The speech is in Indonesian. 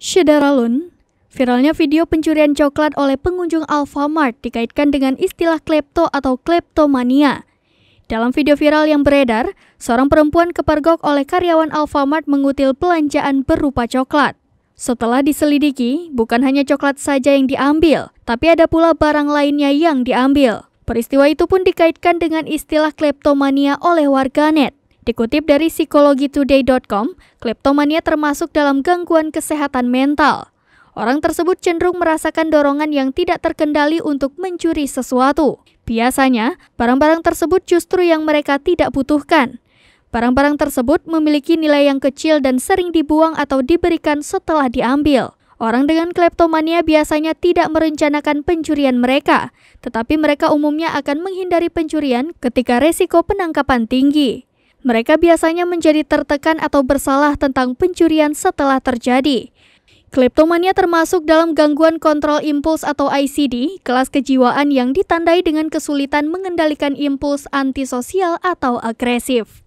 Syedaralun, viralnya video pencurian coklat oleh pengunjung Alfamart dikaitkan dengan istilah klepto atau kleptomania. Dalam video viral yang beredar, seorang perempuan kepergok oleh karyawan Alfamart mengutil belanjaan berupa coklat. Setelah diselidiki, bukan hanya coklat saja yang diambil, tapi ada pula barang lainnya yang diambil. Peristiwa itu pun dikaitkan dengan istilah kleptomania oleh warganet. Dikutip dari psikologitoday.com, kleptomania termasuk dalam gangguan kesehatan mental. Orang tersebut cenderung merasakan dorongan yang tidak terkendali untuk mencuri sesuatu. Biasanya, barang-barang tersebut justru yang mereka tidak butuhkan. Barang-barang tersebut memiliki nilai yang kecil dan sering dibuang atau diberikan setelah diambil. Orang dengan kleptomania biasanya tidak merencanakan pencurian mereka, tetapi mereka umumnya akan menghindari pencurian ketika resiko penangkapan tinggi. Mereka biasanya menjadi tertekan atau bersalah tentang pencurian setelah terjadi. Kleptomania termasuk dalam gangguan kontrol impuls atau ICD, kelas kejiwaan yang ditandai dengan kesulitan mengendalikan impuls antisosial atau agresif.